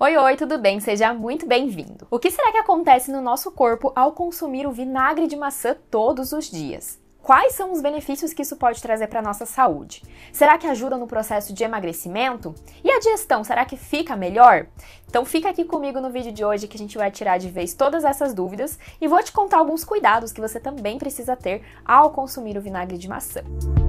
Oi, oi, tudo bem? Seja muito bem-vindo. O que será que acontece no nosso corpo ao consumir o vinagre de maçã todos os dias? Quais são os benefícios que isso pode trazer para a nossa saúde? Será que ajuda no processo de emagrecimento? E a digestão, será que fica melhor? Então fica aqui comigo no vídeo de hoje que a gente vai tirar de vez todas essas dúvidas e vou te contar alguns cuidados que você também precisa ter ao consumir o vinagre de maçã. Música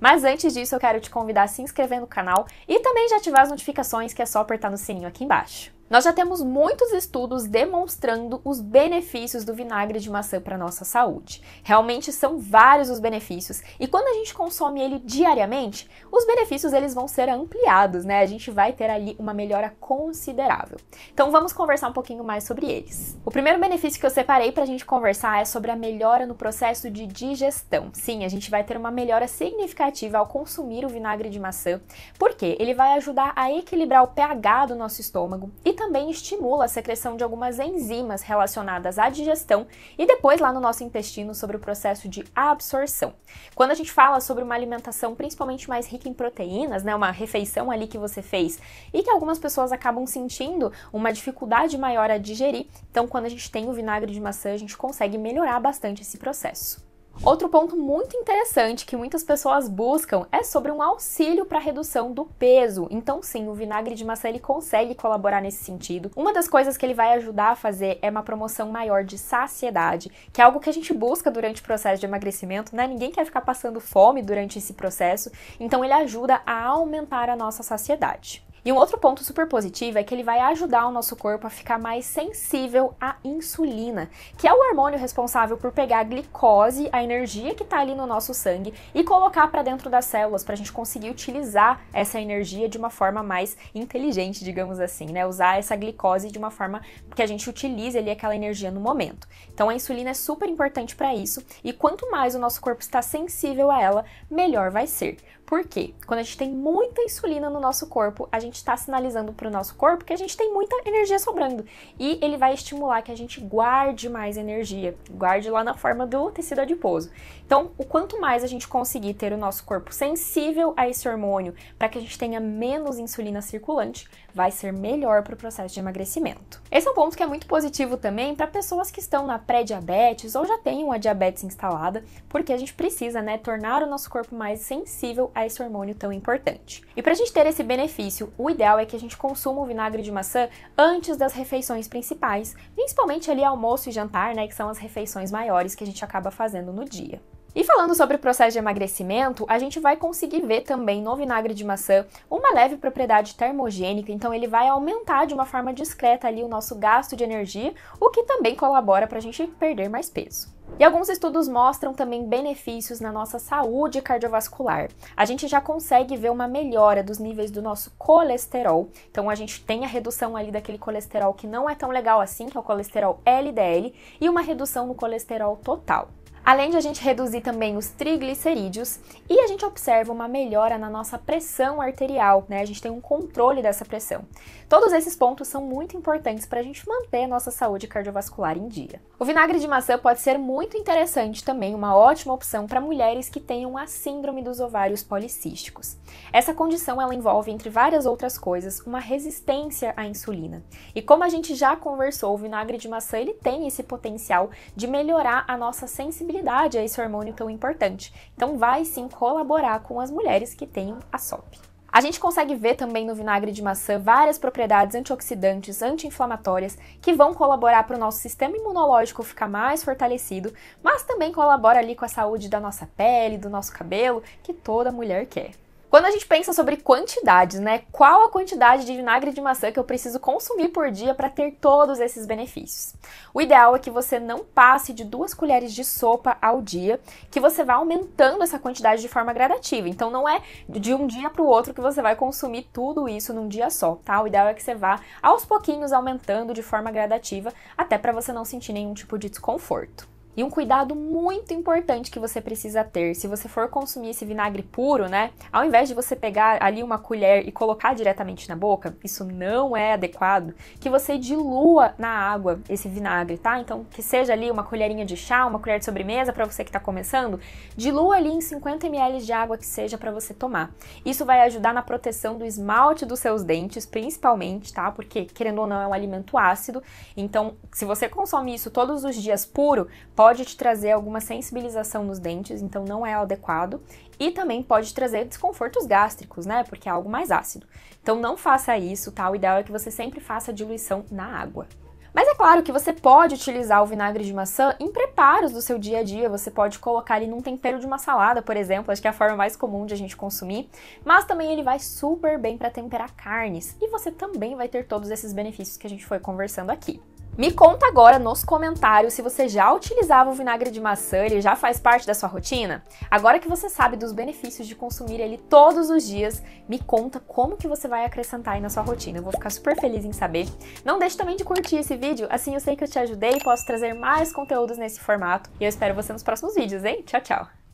mas antes disso, eu quero te convidar a se inscrever no canal e também já ativar as notificações, que é só apertar no sininho aqui embaixo. Nós já temos muitos estudos demonstrando os benefícios do vinagre de maçã para nossa saúde. Realmente são vários os benefícios e quando a gente consome ele diariamente, os benefícios eles vão ser ampliados, né? A gente vai ter ali uma melhora considerável. Então vamos conversar um pouquinho mais sobre eles. O primeiro benefício que eu separei para a gente conversar é sobre a melhora no processo de digestão. Sim, a gente vai ter uma melhora significativa ao consumir o vinagre de maçã, porque ele vai ajudar a equilibrar o pH do nosso estômago e também estimula a secreção de algumas enzimas relacionadas à digestão e depois lá no nosso intestino sobre o processo de absorção. Quando a gente fala sobre uma alimentação principalmente mais rica em proteínas, né, uma refeição ali que você fez e que algumas pessoas acabam sentindo uma dificuldade maior a digerir, então quando a gente tem o vinagre de maçã, a gente consegue melhorar bastante esse processo. Outro ponto muito interessante que muitas pessoas buscam é sobre um auxílio para redução do peso. Então, sim, o vinagre de maçã ele consegue colaborar nesse sentido. Uma das coisas que ele vai ajudar a fazer é uma promoção maior de saciedade, que é algo que a gente busca durante o processo de emagrecimento, né? Ninguém quer ficar passando fome durante esse processo, então ele ajuda a aumentar a nossa saciedade. E um outro ponto super positivo é que ele vai ajudar o nosso corpo a ficar mais sensível à insulina, que é o hormônio responsável por pegar a glicose, a energia que está ali no nosso sangue, e colocar para dentro das células para a gente conseguir utilizar essa energia de uma forma mais inteligente, digamos assim, né? Usar essa glicose de uma forma que a gente utilize ali aquela energia no momento. Então a insulina é super importante para isso, e quanto mais o nosso corpo está sensível a ela, melhor vai ser. Por quê? Quando a gente tem muita insulina no nosso corpo, a gente está sinalizando para o nosso corpo que a gente tem muita energia sobrando. E ele vai estimular que a gente guarde mais energia, guarde lá na forma do tecido adiposo. Então, o quanto mais a gente conseguir ter o nosso corpo sensível a esse hormônio para que a gente tenha menos insulina circulante, vai ser melhor para o processo de emagrecimento. Esse é um ponto que é muito positivo também para pessoas que estão na pré-diabetes ou já têm uma diabetes instalada, porque a gente precisa né, tornar o nosso corpo mais sensível a esse hormônio tão importante. E para a gente ter esse benefício, o ideal é que a gente consuma o vinagre de maçã antes das refeições principais, principalmente ali almoço e jantar, né, que são as refeições maiores que a gente acaba fazendo no dia. E falando sobre o processo de emagrecimento, a gente vai conseguir ver também no vinagre de maçã uma leve propriedade termogênica, então ele vai aumentar de uma forma discreta ali o nosso gasto de energia, o que também colabora para a gente perder mais peso. E alguns estudos mostram também benefícios na nossa saúde cardiovascular. A gente já consegue ver uma melhora dos níveis do nosso colesterol. Então a gente tem a redução ali daquele colesterol que não é tão legal assim, que é o colesterol LDL, e uma redução no colesterol total. Além de a gente reduzir também os triglicerídeos e a gente observa uma melhora na nossa pressão arterial, né? A gente tem um controle dessa pressão. Todos esses pontos são muito importantes para a gente manter a nossa saúde cardiovascular em dia. O vinagre de maçã pode ser muito interessante também, uma ótima opção para mulheres que tenham a síndrome dos ovários policísticos. Essa condição ela envolve, entre várias outras coisas, uma resistência à insulina. E como a gente já conversou, o vinagre de maçã ele tem esse potencial de melhorar a nossa sensibilidade sensibilidade a é esse hormônio tão importante. Então, vai sim colaborar com as mulheres que têm a SOP. A gente consegue ver também no vinagre de maçã várias propriedades antioxidantes, anti-inflamatórias, que vão colaborar para o nosso sistema imunológico ficar mais fortalecido, mas também colabora ali com a saúde da nossa pele, do nosso cabelo, que toda mulher quer. Quando a gente pensa sobre quantidades, né? Qual a quantidade de vinagre de maçã que eu preciso consumir por dia para ter todos esses benefícios? O ideal é que você não passe de duas colheres de sopa ao dia, que você vá aumentando essa quantidade de forma gradativa. Então não é de um dia para o outro que você vai consumir tudo isso num dia só, tá? O ideal é que você vá aos pouquinhos aumentando de forma gradativa, até para você não sentir nenhum tipo de desconforto. E um cuidado muito importante que você precisa ter, se você for consumir esse vinagre puro, né? Ao invés de você pegar ali uma colher e colocar diretamente na boca, isso não é adequado, que você dilua na água esse vinagre, tá? Então, que seja ali uma colherinha de chá, uma colher de sobremesa para você que está começando, dilua ali em 50 ml de água que seja para você tomar. Isso vai ajudar na proteção do esmalte dos seus dentes, principalmente, tá? Porque querendo ou não é um alimento ácido. Então, se você consome isso todos os dias puro, pode pode te trazer alguma sensibilização nos dentes, então não é adequado, e também pode trazer desconfortos gástricos, né? Porque é algo mais ácido. Então não faça isso, tá? O ideal é que você sempre faça diluição na água. Mas é claro que você pode utilizar o vinagre de maçã em preparos do seu dia a dia. Você pode colocar ele num tempero de uma salada, por exemplo, acho que é a forma mais comum de a gente consumir. Mas também ele vai super bem para temperar carnes. E você também vai ter todos esses benefícios que a gente foi conversando aqui. Me conta agora nos comentários se você já utilizava o vinagre de maçã, ele já faz parte da sua rotina? Agora que você sabe dos benefícios de consumir ele todos os dias, me conta como que você vai acrescentar aí na sua rotina. Eu vou ficar super feliz em saber. Não deixe também de curtir esse vídeo, assim eu sei que eu te ajudei e posso trazer mais conteúdos nesse formato. E eu espero você nos próximos vídeos, hein? Tchau, tchau!